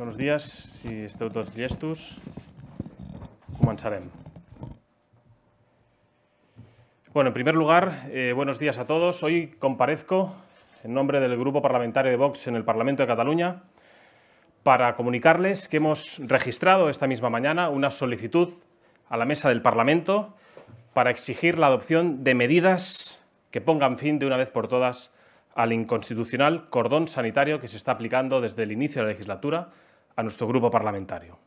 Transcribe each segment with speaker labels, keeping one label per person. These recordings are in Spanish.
Speaker 1: Buenos días si esteu tots llestos, Bueno, en primer lugar, eh, buenos días a todos. Hoy comparezco en nombre del Grupo Parlamentario de Vox en el Parlamento de Cataluña para comunicarles que hemos registrado esta misma mañana una solicitud a la mesa del Parlamento para exigir la adopción de medidas que pongan fin de una vez por todas al inconstitucional cordón sanitario que se está aplicando desde el inicio de la legislatura a nuestro grupo parlamentario.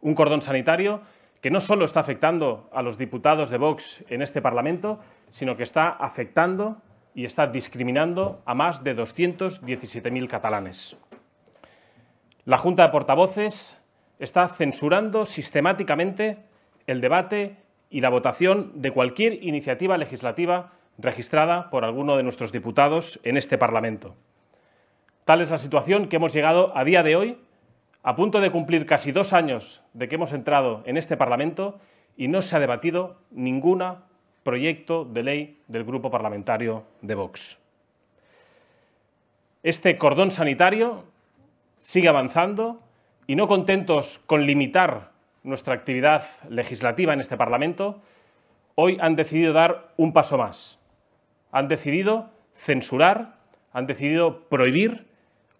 Speaker 1: Un cordón sanitario que no solo está afectando a los diputados de Vox en este Parlamento, sino que está afectando y está discriminando a más de 217.000 catalanes. La Junta de Portavoces está censurando sistemáticamente el debate y la votación de cualquier iniciativa legislativa registrada por alguno de nuestros diputados en este Parlamento. Tal es la situación que hemos llegado a día de hoy, a punto de cumplir casi dos años de que hemos entrado en este Parlamento y no se ha debatido ningún proyecto de ley del Grupo Parlamentario de Vox. Este cordón sanitario sigue avanzando y no contentos con limitar nuestra actividad legislativa en este Parlamento, hoy han decidido dar un paso más. Han decidido censurar, han decidido prohibir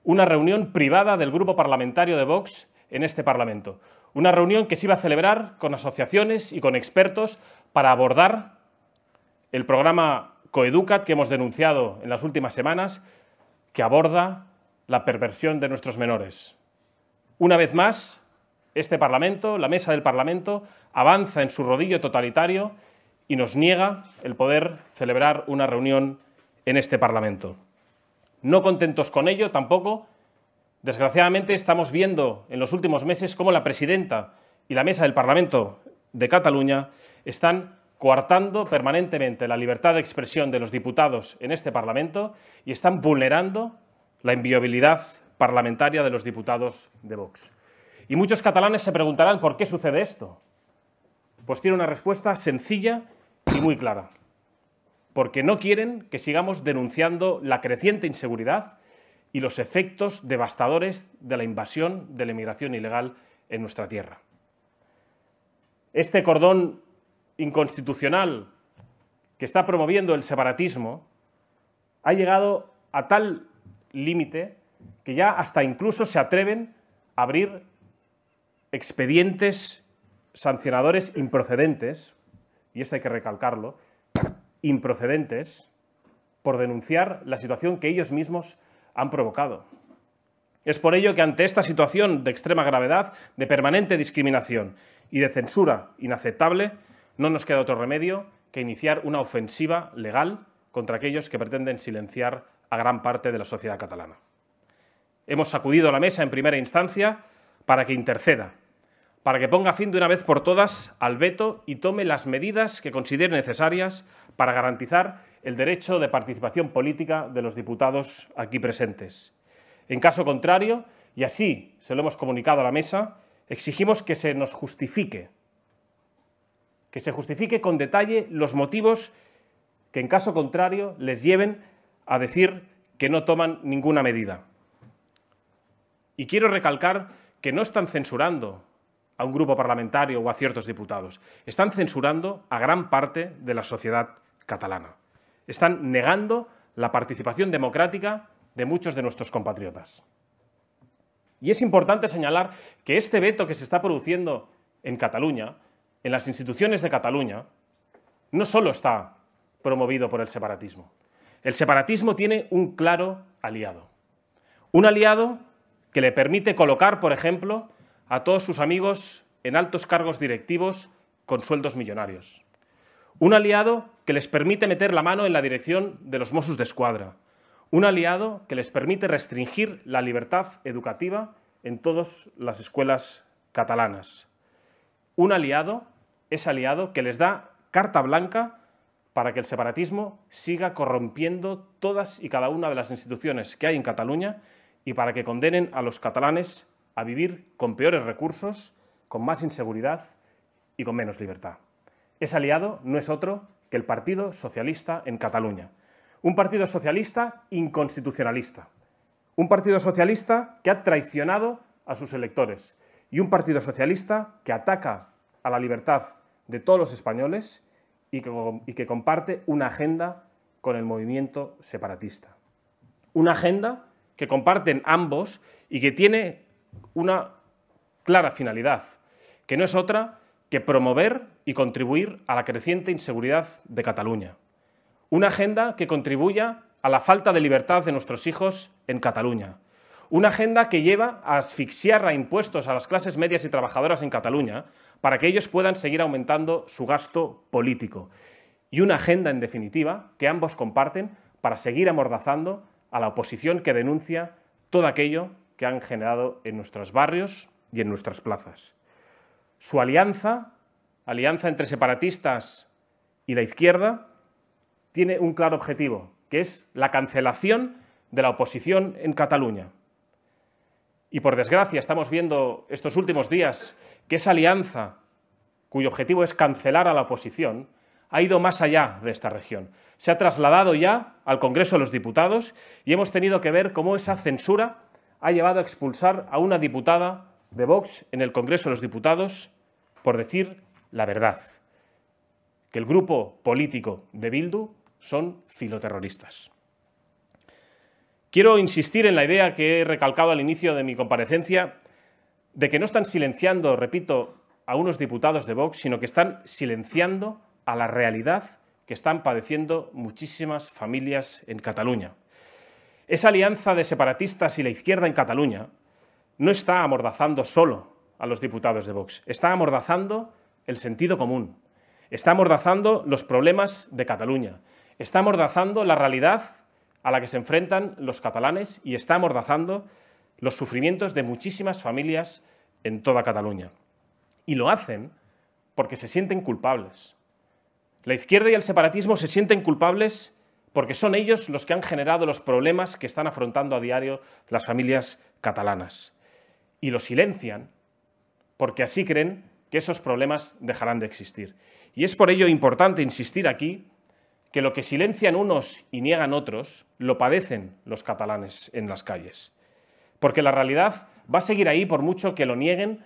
Speaker 1: una reunión privada del grupo parlamentario de Vox en este Parlamento. Una reunión que se iba a celebrar con asociaciones y con expertos para abordar el programa Coeducat que hemos denunciado en las últimas semanas, que aborda la perversión de nuestros menores. Una vez más, este Parlamento, la mesa del Parlamento, avanza en su rodillo totalitario y nos niega el poder celebrar una reunión en este Parlamento. No contentos con ello tampoco, desgraciadamente estamos viendo en los últimos meses cómo la presidenta y la mesa del Parlamento de Cataluña están coartando permanentemente la libertad de expresión de los diputados en este Parlamento y están vulnerando la inviabilidad parlamentaria de los diputados de Vox. Y muchos catalanes se preguntarán por qué sucede esto. Pues tiene una respuesta sencilla y muy clara porque no quieren que sigamos denunciando la creciente inseguridad y los efectos devastadores de la invasión de la inmigración ilegal en nuestra tierra. Este cordón inconstitucional que está promoviendo el separatismo ha llegado a tal límite que ya hasta incluso se atreven a abrir expedientes sancionadores improcedentes, y esto hay que recalcarlo, improcedentes por denunciar la situación que ellos mismos han provocado. Es por ello que ante esta situación de extrema gravedad, de permanente discriminación y de censura inaceptable, no nos queda otro remedio que iniciar una ofensiva legal contra aquellos que pretenden silenciar a gran parte de la sociedad catalana. Hemos sacudido la mesa en primera instancia para que interceda para que ponga fin de una vez por todas al veto y tome las medidas que considere necesarias para garantizar el derecho de participación política de los diputados aquí presentes. En caso contrario, y así se lo hemos comunicado a la mesa, exigimos que se nos justifique, que se justifique con detalle los motivos que en caso contrario les lleven a decir que no toman ninguna medida. Y quiero recalcar que no están censurando a un grupo parlamentario o a ciertos diputados. Están censurando a gran parte de la sociedad catalana. Están negando la participación democrática de muchos de nuestros compatriotas. Y es importante señalar que este veto que se está produciendo en Cataluña, en las instituciones de Cataluña, no solo está promovido por el separatismo. El separatismo tiene un claro aliado. Un aliado que le permite colocar, por ejemplo, a todos sus amigos en altos cargos directivos con sueldos millonarios. Un aliado que les permite meter la mano en la dirección de los Mossos de Escuadra. Un aliado que les permite restringir la libertad educativa en todas las escuelas catalanas. Un aliado, ese aliado que les da carta blanca para que el separatismo siga corrompiendo todas y cada una de las instituciones que hay en Cataluña y para que condenen a los catalanes a vivir con peores recursos, con más inseguridad y con menos libertad. Ese aliado no es otro que el Partido Socialista en Cataluña. Un partido socialista inconstitucionalista. Un partido socialista que ha traicionado a sus electores. Y un partido socialista que ataca a la libertad de todos los españoles y que, y que comparte una agenda con el movimiento separatista. Una agenda que comparten ambos y que tiene una clara finalidad, que no es otra que promover y contribuir a la creciente inseguridad de Cataluña. Una agenda que contribuya a la falta de libertad de nuestros hijos en Cataluña. Una agenda que lleva a asfixiar a impuestos a las clases medias y trabajadoras en Cataluña para que ellos puedan seguir aumentando su gasto político. Y una agenda, en definitiva, que ambos comparten para seguir amordazando a la oposición que denuncia todo aquello que han generado en nuestros barrios y en nuestras plazas. Su alianza, alianza entre separatistas y la izquierda, tiene un claro objetivo, que es la cancelación de la oposición en Cataluña. Y por desgracia estamos viendo estos últimos días que esa alianza, cuyo objetivo es cancelar a la oposición, ha ido más allá de esta región. Se ha trasladado ya al Congreso de los Diputados y hemos tenido que ver cómo esa censura ha llevado a expulsar a una diputada de Vox en el Congreso de los Diputados por decir la verdad, que el grupo político de Bildu son filoterroristas. Quiero insistir en la idea que he recalcado al inicio de mi comparecencia, de que no están silenciando, repito, a unos diputados de Vox, sino que están silenciando a la realidad que están padeciendo muchísimas familias en Cataluña. Esa alianza de separatistas y la izquierda en Cataluña no está amordazando solo a los diputados de Vox, está amordazando el sentido común, está amordazando los problemas de Cataluña, está amordazando la realidad a la que se enfrentan los catalanes y está amordazando los sufrimientos de muchísimas familias en toda Cataluña. Y lo hacen porque se sienten culpables. La izquierda y el separatismo se sienten culpables porque son ellos los que han generado los problemas que están afrontando a diario las familias catalanas. Y lo silencian, porque así creen que esos problemas dejarán de existir. Y es por ello importante insistir aquí que lo que silencian unos y niegan otros, lo padecen los catalanes en las calles. Porque la realidad va a seguir ahí por mucho que lo nieguen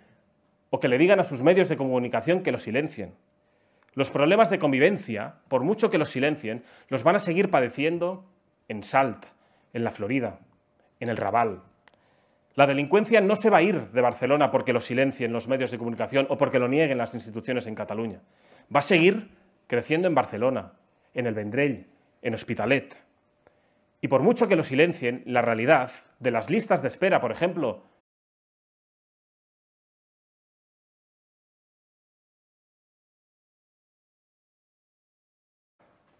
Speaker 1: o que le digan a sus medios de comunicación que lo silencien. Los problemas de convivencia, por mucho que los silencien, los van a seguir padeciendo en Salt, en la Florida, en el Raval. La delincuencia no se va a ir de Barcelona porque lo silencien los medios de comunicación o porque lo nieguen las instituciones en Cataluña. Va a seguir creciendo en Barcelona, en el Vendrell, en Hospitalet. Y por mucho que lo silencien, la realidad de las listas de espera, por ejemplo,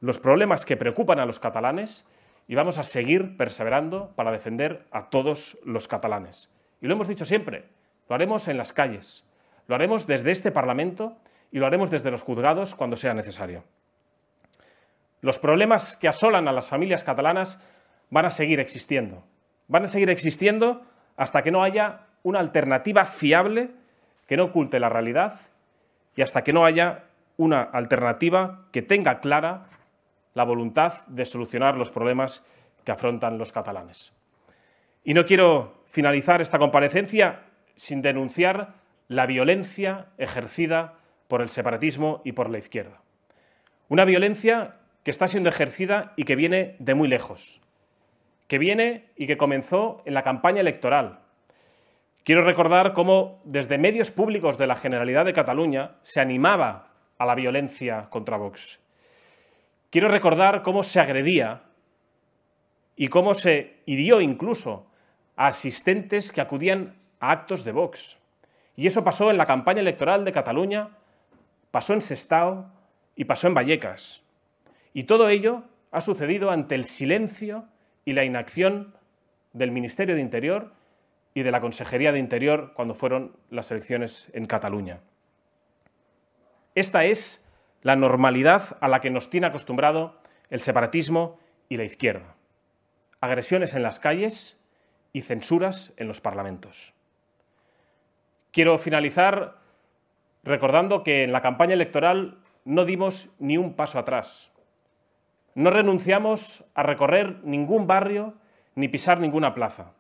Speaker 1: los problemas que preocupan a los catalanes y vamos a seguir perseverando para defender a todos los catalanes. Y lo hemos dicho siempre, lo haremos en las calles, lo haremos desde este Parlamento y lo haremos desde los juzgados cuando sea necesario. Los problemas que asolan a las familias catalanas van a seguir existiendo. Van a seguir existiendo hasta que no haya una alternativa fiable que no oculte la realidad y hasta que no haya una alternativa que tenga clara la voluntad de solucionar los problemas que afrontan los catalanes. Y no quiero finalizar esta comparecencia sin denunciar la violencia ejercida por el separatismo y por la izquierda. Una violencia que está siendo ejercida y que viene de muy lejos, que viene y que comenzó en la campaña electoral. Quiero recordar cómo desde medios públicos de la Generalidad de Cataluña se animaba a la violencia contra Vox Quiero recordar cómo se agredía y cómo se hirió incluso a asistentes que acudían a actos de Vox. Y eso pasó en la campaña electoral de Cataluña, pasó en Sestao y pasó en Vallecas. Y todo ello ha sucedido ante el silencio y la inacción del Ministerio de Interior y de la Consejería de Interior cuando fueron las elecciones en Cataluña. Esta es la normalidad a la que nos tiene acostumbrado el separatismo y la izquierda. Agresiones en las calles y censuras en los parlamentos. Quiero finalizar recordando que en la campaña electoral no dimos ni un paso atrás. No renunciamos a recorrer ningún barrio ni pisar ninguna plaza.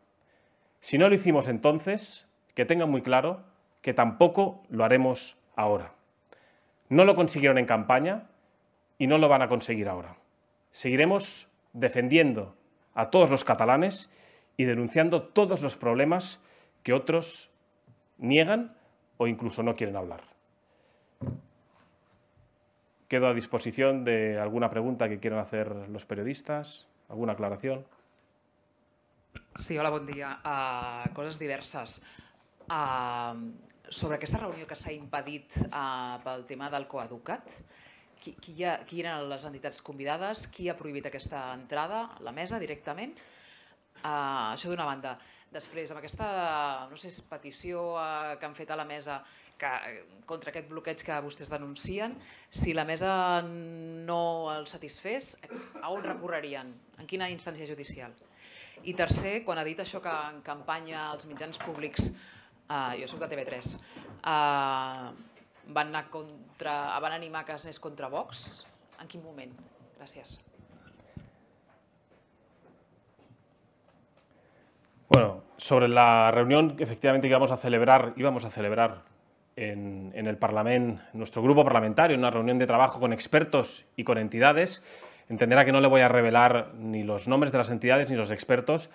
Speaker 1: Si no lo hicimos entonces, que tengan muy claro que tampoco lo haremos ahora. No lo consiguieron en campaña y no lo van a conseguir ahora. Seguiremos defendiendo a todos los catalanes y denunciando todos los problemas que otros niegan o incluso no quieren hablar. Quedo a disposición de alguna pregunta que quieran hacer los periodistas, alguna aclaración.
Speaker 2: Sí, hola, buen día. Ah, cosas diversas. Ah, sobre aquesta reunió que s'ha impedit eh, pel tema del coeducat, qui, qui, ha, qui eren les entitats convidades, qui ha prohibit aquesta entrada, la mesa directament, eh, això d'una banda. Després, amb aquesta no sé, petició eh, que han fet a la mesa que, contra aquest bloqueig que vostès denuncien, si la mesa no el satisfés, a on recorrerien? En quina instància judicial? I tercer, quan ha dit això que en campanya els mitjans públics Yo ah, soy de TV3. Ah, van, a contra, ah, van animar que es contra Vox? En qué momento? Gracias.
Speaker 1: Bueno, sobre la reunión que efectivamente íbamos a celebrar, íbamos a celebrar en, el Parlamento, nuestro grupo parlamentario, una reunión de trabajo con expertos y con entidades, entenderá que no le voy a revelar ni los nombres de las entidades ni los expertos,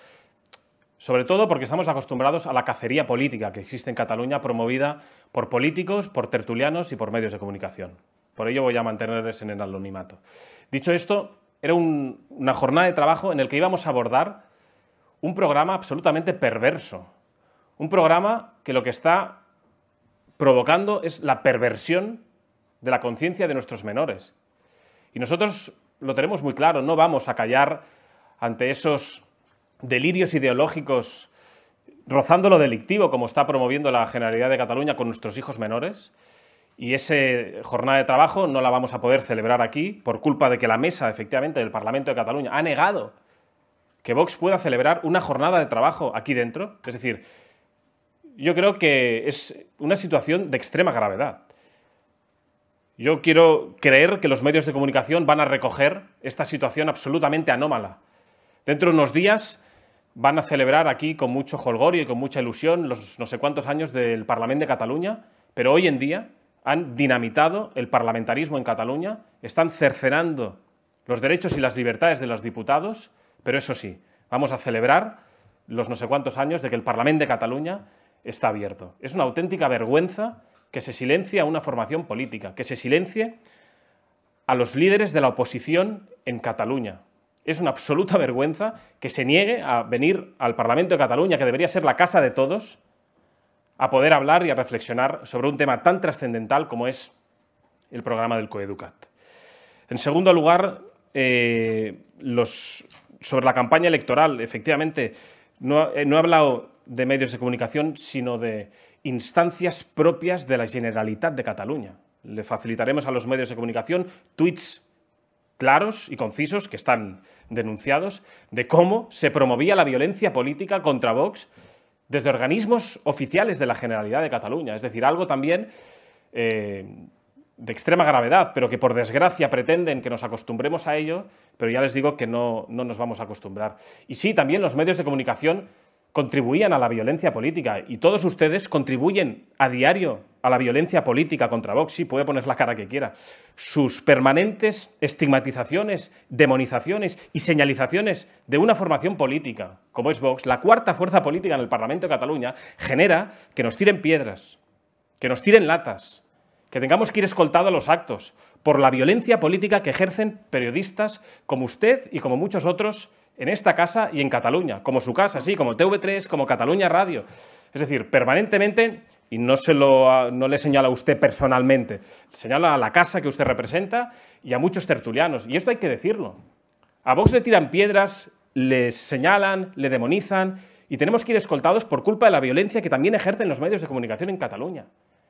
Speaker 1: sobre todo porque estamos acostumbrados a la cacería política que existe en Cataluña promovida por políticos, por tertulianos y por medios de comunicación. Por ello voy a mantenerles en el anonimato. Dicho esto, era una jornada de trabajo en el que íbamos a abordar un programa absolutamente perverso. Un programa que lo que está provocando es la perversión de la conciencia de nuestros menores. Y nosotros lo tenemos muy claro, no vamos a callar ante esos delirios ideológicos rozando lo delictivo, como está promoviendo la Generalidad de Cataluña con nuestros hijos menores. Y esa jornada de trabajo no la vamos a poder celebrar aquí por culpa de que la mesa, efectivamente, del Parlamento de Cataluña ha negado que Vox pueda celebrar una jornada de trabajo aquí dentro. Es decir, yo creo que es una situación de extrema gravedad. Yo quiero creer que los medios de comunicación van a recoger esta situación absolutamente anómala. Dentro de unos días van a celebrar aquí con mucho jolgorio y con mucha ilusión los no sé cuántos años del Parlamento de Cataluña, pero hoy en día han dinamitado el parlamentarismo en Cataluña, están cercenando los derechos y las libertades de los diputados, pero eso sí, vamos a celebrar los no sé cuántos años de que el Parlamento de Cataluña está abierto. Es una auténtica vergüenza que se silencie a una formación política, que se silencie a los líderes de la oposición en Cataluña, es una absoluta vergüenza que se niegue a venir al Parlamento de Cataluña, que debería ser la casa de todos, a poder hablar y a reflexionar sobre un tema tan trascendental como es el programa del Coeducat. En segundo lugar, eh, sobre la campaña electoral, efectivamente, eh, no, he hablado de medios de comunicación, sino de instancias propias de la Generalitat de Cataluña. Le facilitaremos a los medios de comunicación tweets claros y concisos que están denunciados de cómo se promovía la violencia política contra Vox desde organismos oficiales de la Generalidad de Cataluña. Es decir, algo también eh, de extrema gravedad, pero que por desgracia pretenden que nos acostumbremos a ello, pero ya les digo que no, no nos vamos a acostumbrar. Y sí, también los medios de comunicación contribuían a la violencia política y todos ustedes contribuyen a diario a la violencia política contra Vox, sí, puede poner la cara que quiera. Sus permanentes estigmatizaciones, demonizaciones y señalizaciones de una formación política, como es Vox, la cuarta fuerza política en el Parlamento de Cataluña, genera que nos tiren piedras, que nos tiren latas, que tengamos que ir escoltados a los actos por la violencia política que ejercen periodistas como usted y como muchos otros en esta casa y en Cataluña, como su casa, sí, como TV3, como Cataluña Radio. Es decir, permanentemente y no, no le señala a usted personalmente, señala a la casa que usted representa y a muchos tertulianos. Y esto hay que decirlo. A Vox le tiran piedras, le señalan, le demonizan y tenemos que ir escoltados por culpa de la violencia que también ejercen los medios de comunicación en Cataluña.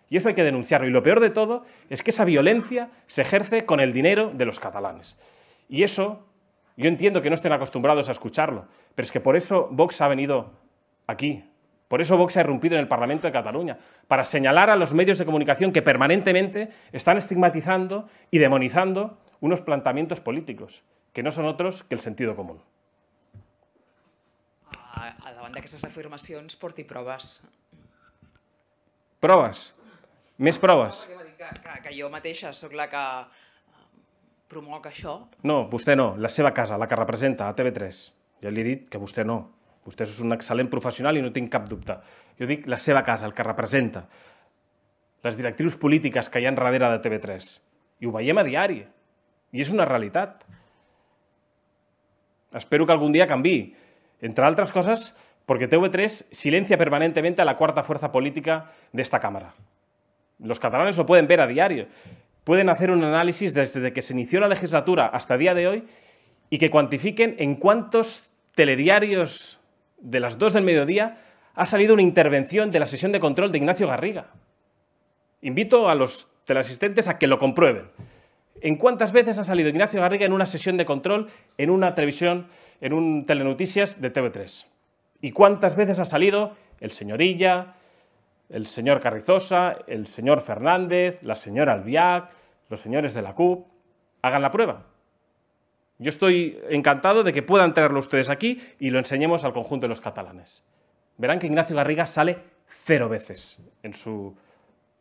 Speaker 1: Y eso hay que denunciarlo. Y lo peor de todo es que esa violencia se ejerce con el dinero de los catalanes. Y eso, yo entiendo que no estén acostumbrados a escucharlo, pero es que por eso Vox ha venido aquí, Por eso Vox ha irrumpido en el Parlamento de Cataluña, para señalar a los medios de comunicación que permanentemente están estigmatizando y demonizando unos planteamientos políticos, que no son otros que el sentido común.
Speaker 2: A davant d'aquestes afirmacions porti proves.
Speaker 1: Proves? Més proves? Que,
Speaker 2: que, que jo mateixa sóc la que eh, promoc això.
Speaker 1: No, vostè no, la seva casa, la que representa a TV3. Ja li he dit que vostè no, Usted es un excelente profesional y no tinc cap dubte. Yo digo, la seva casa, el que representa. Las directrius políticas que hay en de TV3. Y ho veiem a diari. I una realidad. Espero que algún día cambie. Entre otras cosas, porque TV3 silencia permanentemente a la cuarta fuerza política de esta Cámara. Los catalanes lo pueden ver a diario. Pueden hacer un análisis desde que se inició la legislatura hasta el día de hoy y que cuantifiquen en cuántos telediarios de las 2 del mediodía, ha salido una intervención de la sesión de control de Ignacio Garriga. Invito a los teleasistentes a que lo comprueben. ¿En cuántas veces ha salido Ignacio Garriga en una sesión de control en una televisión, en un telenoticias de TV3? ¿Y cuántas veces ha salido el señorilla, el señor Carrizosa, el señor Fernández, la señora Albiac, los señores de la CUP? Hagan la prueba. Yo estoy encantado de que puedan tenerlo ustedes aquí y lo enseñemos al conjunto de los catalanes. Verán que Ignacio Garriga sale cero veces en sus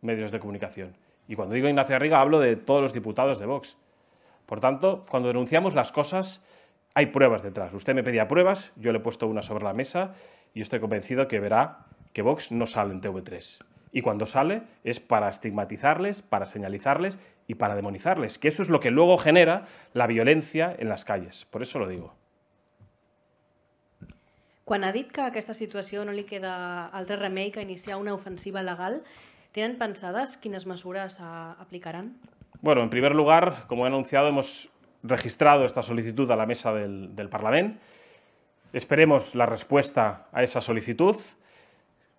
Speaker 1: medios de comunicación. Y cuando digo Ignacio Garriga hablo de todos los diputados de Vox. Por tanto, cuando denunciamos las cosas, hay pruebas detrás. Usted me pedía pruebas, yo le he puesto una sobre la mesa y estoy convencido que verá que Vox no sale en TV3. Y cuando sale es para estigmatizarles, para señalizarles y para demonizarles, que eso es lo que luego genera la violencia en las calles. Por eso lo digo.
Speaker 2: Cuando ha que esta situación no le queda altre remei que iniciar una ofensiva legal, ¿tienen pensadas quines mesures aplicarán?
Speaker 1: Bueno, en primer lugar, como he anunciado, hemos registrado esta solicitud a la mesa del, del Parlamento. Esperemos la respuesta a esa solicitud.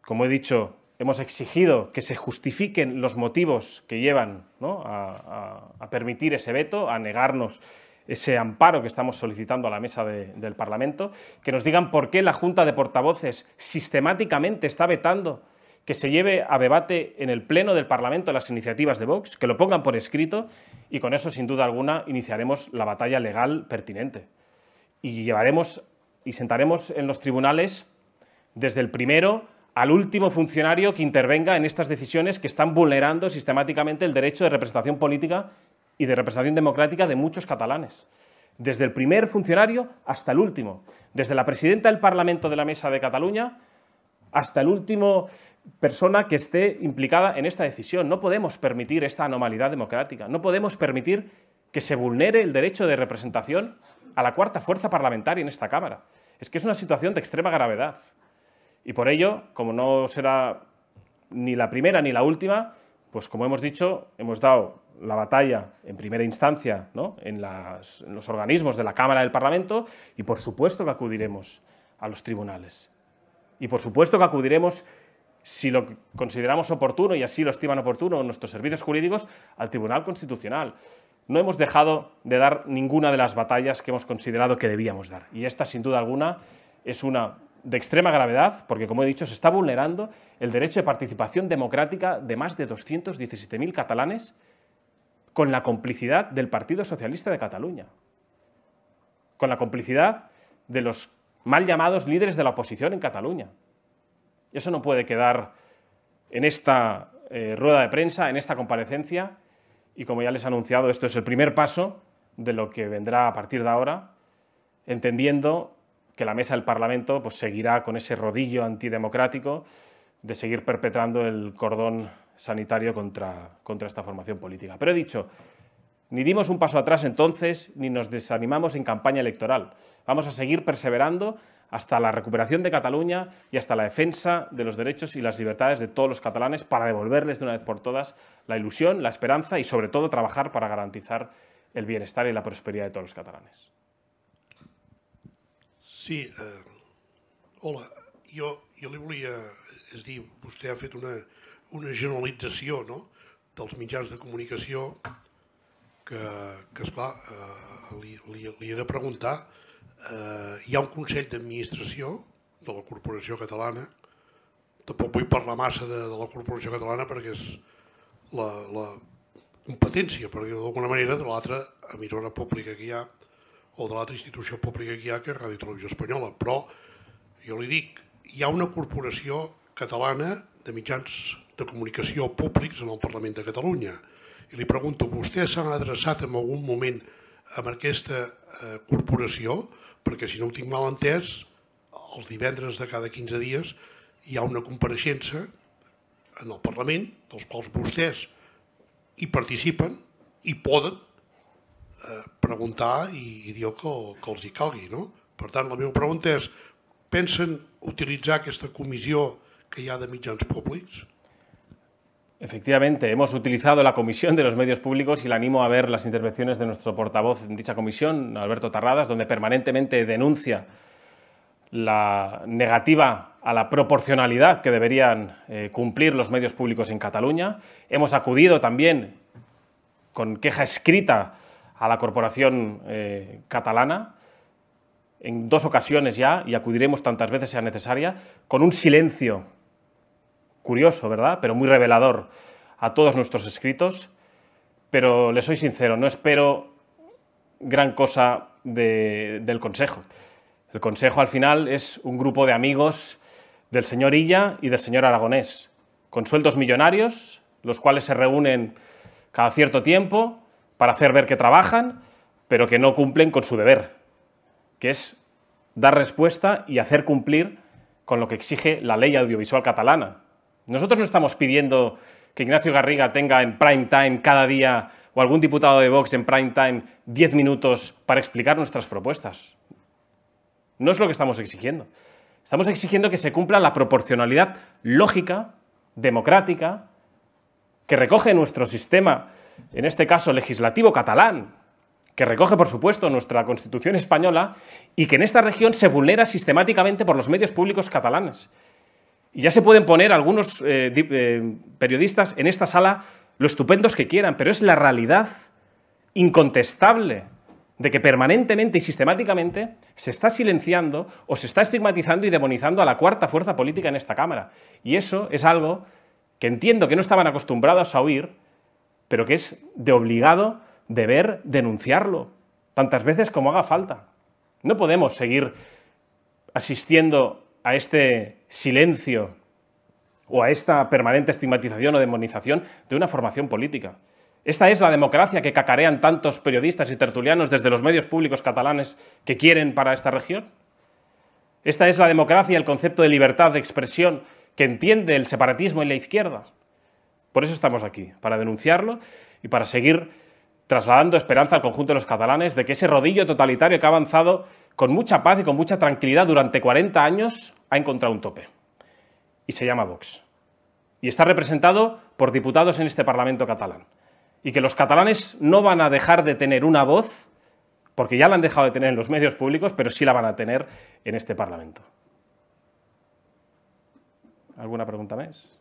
Speaker 1: Como he dicho, hemos exigido que se justifiquen los motivos que llevan a, permitir ese veto, a negarnos ese amparo que estamos solicitando a la mesa del Parlamento, que nos digan por qué la Junta de Portavoces sistemáticamente está vetando que se lleve a debate en el Pleno del Parlamento las iniciativas de Vox, que lo pongan por escrito y con eso, sin duda alguna, iniciaremos la batalla legal pertinente. Y llevaremos y sentaremos en los tribunales desde el primero al último funcionario que intervenga en estas decisiones que están vulnerando sistemáticamente el derecho de representación política y de representación democrática de muchos catalanes. Desde el primer funcionario hasta el último. Desde la presidenta del Parlamento de la Mesa de Cataluña hasta el último persona que esté implicada en esta decisión. No podemos permitir esta anomalía democrática. No podemos permitir que se vulnere el derecho de representación a la cuarta fuerza parlamentaria en esta Cámara. Es que es una situación de extrema gravedad. Y por ello, como no será ni la primera ni la última, pues como hemos dicho, hemos dado la batalla en primera instancia en, en los organismos de la Cámara del Parlamento y por supuesto que acudiremos a los tribunales. Y por supuesto que acudiremos, si lo consideramos oportuno y así lo estiman oportuno nuestros servicios jurídicos, al Tribunal Constitucional. No hemos dejado de dar ninguna de las batallas que hemos considerado que debíamos dar. Y esta, sin duda alguna, es una de extrema gravedad, porque como he dicho, se está vulnerando el derecho de participación democrática de más de 217.000 catalanes con la complicidad del Partido Socialista de Cataluña, con la complicidad de los mal llamados líderes de la oposición en Cataluña. Eso no puede quedar en esta eh, rueda de prensa, en esta comparecencia, y como ya les he anunciado, esto es el primer paso de lo que vendrá a partir de ahora, entendiendo la mesa del Parlamento pues, seguirá con ese rodillo antidemocrático de seguir perpetrando el cordón sanitario contra, contra esta formación política. Pero he dicho, ni dimos un paso atrás entonces, ni nos desanimamos en campaña electoral. Vamos a seguir perseverando hasta la recuperación de Cataluña y hasta la defensa de los derechos y las libertades de todos los catalanes para devolverles de una vez por todas la ilusión, la esperanza y sobre todo trabajar para garantizar el bienestar y la prosperidad de todos los catalanes.
Speaker 3: Sí, eh, hola. Jo, jo li volia... És dir, vostè ha fet una, una generalització no? dels mitjans de comunicació que, que esclar, eh, li, li, li he de preguntar. Eh, hi ha un Consell d'Administració de la Corporació Catalana. Tampoc vull parlar massa de, de la Corporació Catalana perquè és la, la competència, per dir d'alguna manera, de l'altra emissora pública que hi ha, o de l'altra institució pública que hi ha, que és Ràdio Televisió Espanyola. Però, jo li dic, hi ha una corporació catalana de mitjans de comunicació públics en el Parlament de Catalunya. I li pregunto, vostè s'ha adreçat en algun moment amb aquesta eh, corporació? Perquè si no ho tinc mal entès, els divendres de cada 15 dies hi ha una compareixença en el Parlament, dels quals vostès hi participen, i poden Eh, preguntar y i que, que els No? pregunta és, pensen utilitzar aquesta comissió que hi ha de mitjans públics?
Speaker 1: Efectivamente, hemos utilizado la Comisión de los Medios Públicos y le animo a ver las intervenciones de nuestro portavoz en dicha comisión, Alberto Tarradas, donde permanentemente denuncia la negativa a la proporcionalidad que deberían eh, cumplir los medios públicos en Cataluña. Hemos acudido también con queja escrita a la Corporación eh, Catalana en dos ocasiones ya, y acudiremos tantas veces sea necesaria, con un silencio curioso, ¿verdad? Pero muy revelador a todos nuestros escritos. Pero le soy sincero, no espero gran cosa del Consejo. El Consejo al final es un grupo de amigos del señor Illa y del señor Aragonés, con sueldos millonarios, los cuales se reúnen cada cierto tiempo para hacer ver que trabajan, pero que no cumplen con su deber, que es dar respuesta y hacer cumplir con lo que exige la ley audiovisual catalana. Nosotros no estamos pidiendo que Ignacio Garriga tenga en prime time cada día o algún diputado de Vox en prime time 10 minutos para explicar nuestras propuestas. No es lo que estamos exigiendo. Estamos exigiendo que se cumpla la proporcionalidad lógica, democrática, que recoge nuestro sistema en este caso legislativo catalán, que recoge, por supuesto, nuestra Constitución española y que en esta región se vulnera sistemáticamente por los medios públicos catalanes. Y ya se pueden poner algunos eh, eh, periodistas en esta sala lo estupendos que quieran, pero es la realidad incontestable de que permanentemente y sistemáticamente se está silenciando o se está estigmatizando y demonizando a la cuarta fuerza política en esta Cámara. Y eso es algo que entiendo que no estaban acostumbrados a oír pero que es de obligado deber denunciarlo tantas veces como haga falta. No podemos seguir asistiendo a este silencio o a esta permanente estigmatización o demonización de una formación política. Esta es la democracia que cacarean tantos periodistas y tertulianos desde los medios públicos catalanes que quieren para esta región. Esta es la democracia, el concepto de libertad de expresión que entiende el separatismo y la izquierda. Por eso estamos aquí, para denunciarlo y para seguir trasladando esperanza al conjunto de los catalanes de que ese rodillo totalitario que ha avanzado con mucha paz y con mucha tranquilidad durante 40 años ha encontrado un tope. Y se llama Vox. Y está representado por diputados en este Parlamento catalán. Y que los catalanes no van a dejar de tener una voz, porque ya la han dejado de tener en los medios públicos, pero sí la van a tener en este Parlamento. ¿Alguna pregunta más?